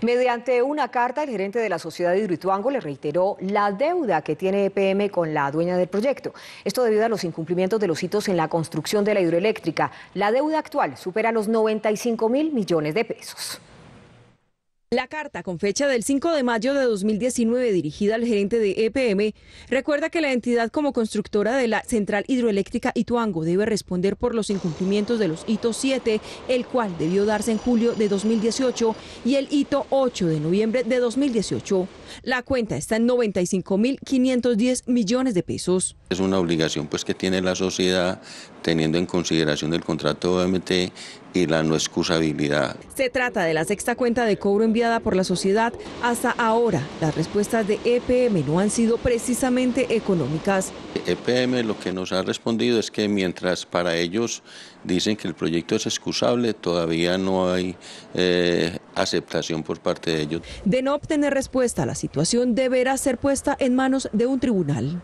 Mediante una carta, el gerente de la sociedad de Hidroituango le reiteró la deuda que tiene EPM con la dueña del proyecto. Esto debido a los incumplimientos de los hitos en la construcción de la hidroeléctrica. La deuda actual supera los 95 mil millones de pesos. La carta, con fecha del 5 de mayo de 2019 dirigida al gerente de EPM, recuerda que la entidad como constructora de la central hidroeléctrica Ituango debe responder por los incumplimientos de los hitos 7, el cual debió darse en julio de 2018, y el hito 8 de noviembre de 2018. La cuenta está en 95.510 millones de pesos. Es una obligación pues que tiene la sociedad teniendo en consideración el contrato OMT y la no excusabilidad. Se trata de la sexta cuenta de cobro enviada por la sociedad. Hasta ahora, las respuestas de EPM no han sido precisamente económicas. EPM lo que nos ha respondido es que mientras para ellos dicen que el proyecto es excusable, todavía no hay eh, aceptación por parte de ellos. De no obtener respuesta, la situación deberá ser puesta en manos de un tribunal.